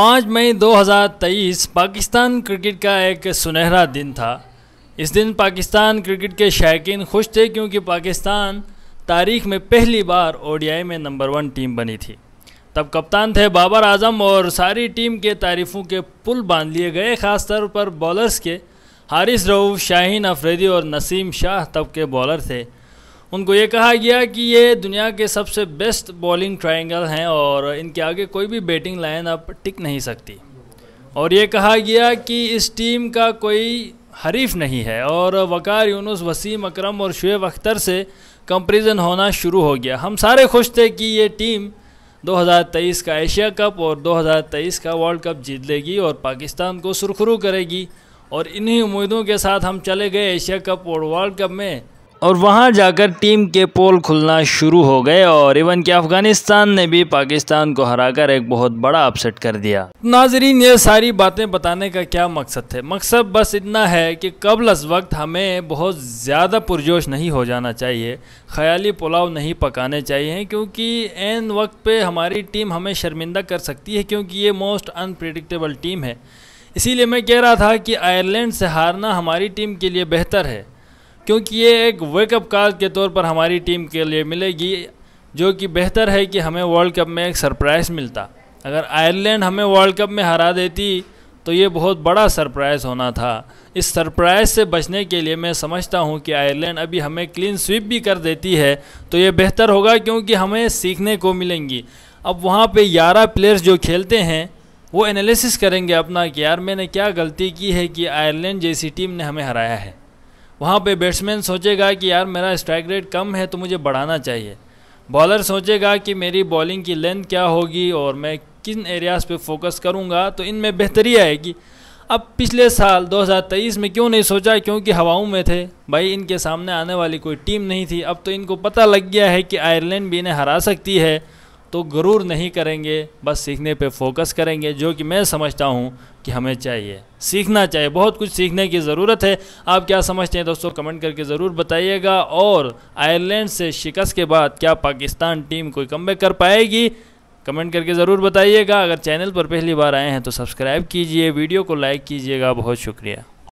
पाँच मई 2023 पाकिस्तान क्रिकेट का एक सुनहरा दिन था इस दिन पाकिस्तान क्रिकेट के शायक खुश थे क्योंकि पाकिस्तान तारीख में पहली बार ओडीआई में नंबर वन टीम बनी थी तब कप्तान थे बाबर आजम और सारी टीम के तारीफ़ों के पुल बांध लिए गए ख़ास तौर पर बॉलर्स के हारिस रऊफ़ शाहीन अफरीदी और नसीम शाह तब के बॉलर थे उनको ये कहा गया कि ये दुनिया के सबसे बेस्ट बॉलिंग ट्रायंगल हैं और इनके आगे कोई भी बैटिंग लाइन अब टिक नहीं सकती और ये कहा गया कि इस टीम का कोई हरीफ नहीं है और वकार यूनुस वसीम अकरम और शुएब अख्तर से कंपेरिजन होना शुरू हो गया हम सारे खुश थे कि ये टीम 2023 का एशिया कप और 2023 का वर्ल्ड कप जीत लेगी और पाकिस्तान को सुरखरू करेगी और इन्हीं उम्मीदों के साथ हम चले गए एशिया कप और वर्ल्ड कप में और वहां जाकर टीम के पोल खुलना शुरू हो गए और इवन कि अफगानिस्तान ने भी पाकिस्तान को हराकर एक बहुत बड़ा अपसेट कर दिया नाजरीन ये सारी बातें बताने का क्या मकसद थे मकसद बस इतना है कि कबल अस वक्त हमें बहुत ज़्यादा पुरजोश नहीं हो जाना चाहिए ख्याली पुलाव नहीं पकाने चाहिए क्योंकि एन वक्त पर हमारी टीम हमें शर्मिंदा कर सकती है क्योंकि ये मोस्ट अनप्रडिक्टेबल टीम है इसीलिए मैं कह रहा था कि आयरलैंड से हारना हमारी टीम के लिए बेहतर है क्योंकि ये एक वेकअप कॉल के तौर पर हमारी टीम के लिए मिलेगी जो कि बेहतर है कि हमें वर्ल्ड कप में एक सरप्राइज़ मिलता अगर आयरलैंड हमें वर्ल्ड कप में हरा देती तो ये बहुत बड़ा सरप्राइज़ होना था इस सरप्राइज़ से बचने के लिए मैं समझता हूँ कि आयरलैंड अभी हमें क्लीन स्वीप भी कर देती है तो ये बेहतर होगा क्योंकि हमें सीखने को मिलेंगी अब वहाँ पे ग्यारह प्लेयर्स जो खेलते हैं वो एनालिसिस करेंगे अपना कि यार मैंने क्या गलती की है कि आयरलैंड जैसी टीम ने हमें हराया है वहाँ पे बैट्समैन सोचेगा कि यार मेरा स्ट्राइक रेट कम है तो मुझे बढ़ाना चाहिए बॉलर सोचेगा कि मेरी बॉलिंग की लेंथ क्या होगी और मैं किन एरियाज़ पे फोकस करूँगा तो इनमें बेहतरी आएगी अब पिछले साल 2023 में क्यों नहीं सोचा क्योंकि हवाओं में थे भाई इनके सामने आने वाली कोई टीम नहीं थी अब तो इनको पता लग गया है कि आयरलैंड भी इन्हें हरा सकती है तो गुरूर नहीं करेंगे बस सीखने पे फोकस करेंगे जो कि मैं समझता हूँ कि हमें चाहिए सीखना चाहिए बहुत कुछ सीखने की ज़रूरत है आप क्या समझते हैं दोस्तों कमेंट करके ज़रूर बताइएगा और आयरलैंड से शिकस्त के बाद क्या पाकिस्तान टीम कोई कम कर पाएगी कमेंट करके ज़रूर बताइएगा अगर चैनल पर पहली बार आए हैं तो सब्सक्राइब कीजिए वीडियो को लाइक कीजिएगा बहुत शुक्रिया